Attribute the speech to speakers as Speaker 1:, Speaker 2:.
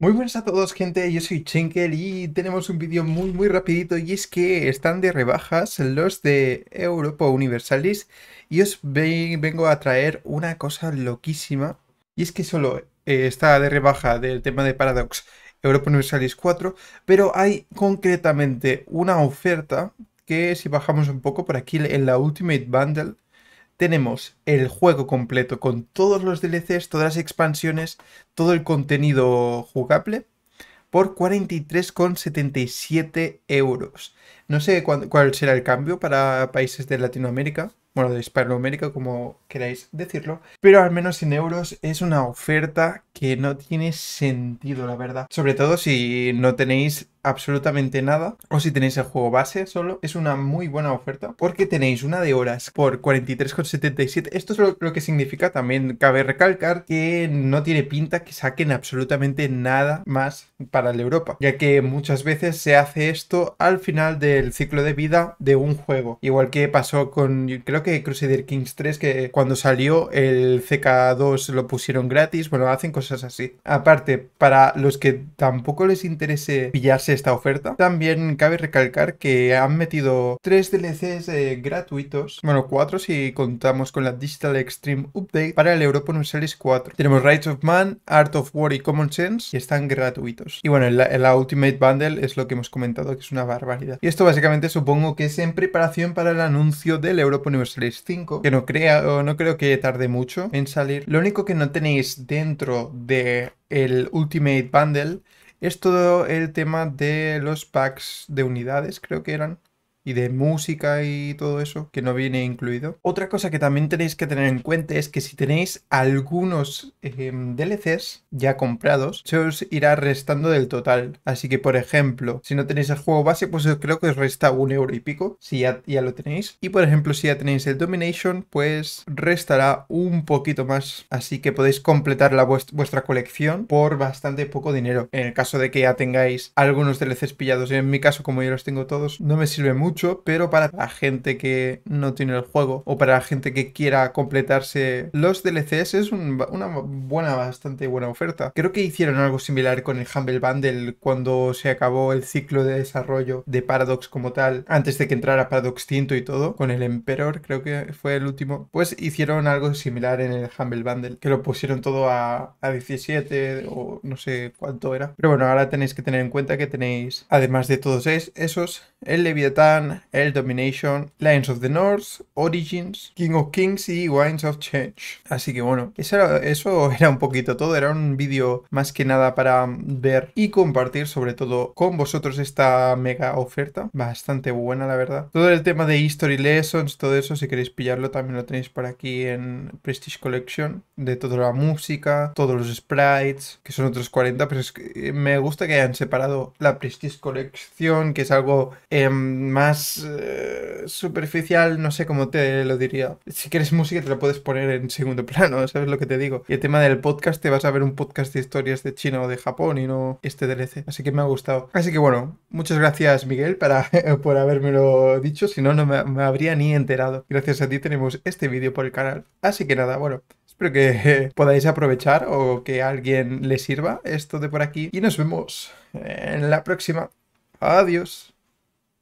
Speaker 1: Muy buenas a todos gente, yo soy Chenkel y tenemos un vídeo muy muy rapidito y es que están de rebajas los de Europa Universalis y os vengo a traer una cosa loquísima y es que solo eh, está de rebaja del tema de Paradox Europa Universalis 4 pero hay concretamente una oferta que si bajamos un poco por aquí en la Ultimate Bundle tenemos el juego completo con todos los DLCs, todas las expansiones, todo el contenido jugable por 43,77 euros. No sé cuál, cuál será el cambio para países de Latinoamérica, bueno, de Hispanoamérica, como queráis decirlo, pero al menos en euros es una oferta que no tiene sentido, la verdad. Sobre todo si no tenéis absolutamente nada, o si tenéis el juego base solo, es una muy buena oferta porque tenéis una de horas por 43,77. Esto es lo, que significa también, cabe recalcar, que no tiene pinta que saquen absolutamente nada más para la Europa, ya que muchas veces se hace esto al final del ciclo de vida de un juego, igual que pasó con, creo que Crusader Kings 3, que cuando salió el CK2 lo pusieron gratis, bueno, hacen cosas así. Aparte, para los que tampoco les interese pillarse esta oferta. También cabe recalcar que han metido tres DLCs eh, gratuitos, bueno, cuatro si contamos con la Digital Extreme Update para el Europa Universalis 4. Tenemos Rights of Man, Art of War y Common Sense y están gratuitos. Y bueno, la, Ultimate Bundle es lo que hemos comentado que es una barbaridad. Y esto básicamente supongo que es en preparación para el anuncio del Europa Universalis 5, que no, no creo que tarde mucho en salir. Lo único que no tenéis dentro de el Ultimate Bundle es todo el tema de los packs de unidades, creo que eran, y de música y todo eso que no viene incluido. Otra cosa que también tenéis que tener en cuenta es que si tenéis algunos em, DLCs ya comprados, se os irá restando del total. Así que, por ejemplo, si no tenéis el juego base, pues creo que os resta un euro y pico, si ya, lo tenéis. Y, por ejemplo, si ya tenéis el Domination, pues restará un poquito más. Así que podéis completar la vuestra colección por bastante poco dinero. En el caso de que ya tengáis algunos DLCs pillados, en mi caso, como ya los tengo todos, no me sirve mucho pero para la gente que no tiene el juego o para la gente que quiera completarse los DLCs es una buena, bastante buena oferta. Creo que hicieron algo similar con el Humble Bundle cuando se acabó el ciclo de desarrollo de Paradox como tal, antes de que entrara Paradox Tinto y todo, con el Emperor creo que fue el último, pues hicieron algo similar en el Humble Bundle, que lo pusieron todo a, a 17 o no sé cuánto era. Pero bueno, ahora tenéis que tener en cuenta que tenéis, además de todos esos, el Leviatán, el Domination, Lions of the North, Origins, King of Kings y Wines of Change. Así que bueno, eso era, un poquito todo, era un vídeo más que nada para ver y compartir sobre todo con vosotros esta mega oferta, bastante buena la verdad. Todo el tema de History Lessons, todo eso, si queréis pillarlo también lo tenéis por aquí en Prestige Collection, de toda la música, todos los sprites, que son otros 40, pero es que me gusta que hayan separado la Prestige Collection, que es algo em, más eh, superficial, no sé cómo te lo diría. Si quieres música te la puedes poner en segundo plano, ¿sabes lo que te digo? Y el tema del podcast, te vas a ver un podcast de historias de China o de Japón y no este DLC. Así que me ha gustado. Así que bueno, muchas gracias Miguel para, por habérmelo dicho, si no, no me, me habría ni enterado. Gracias a ti tenemos este vídeo por el canal. Así que nada, bueno, Espero que podáis aprovechar o que a alguien le sirva esto de por aquí. Y nos vemos en la próxima. Adiós.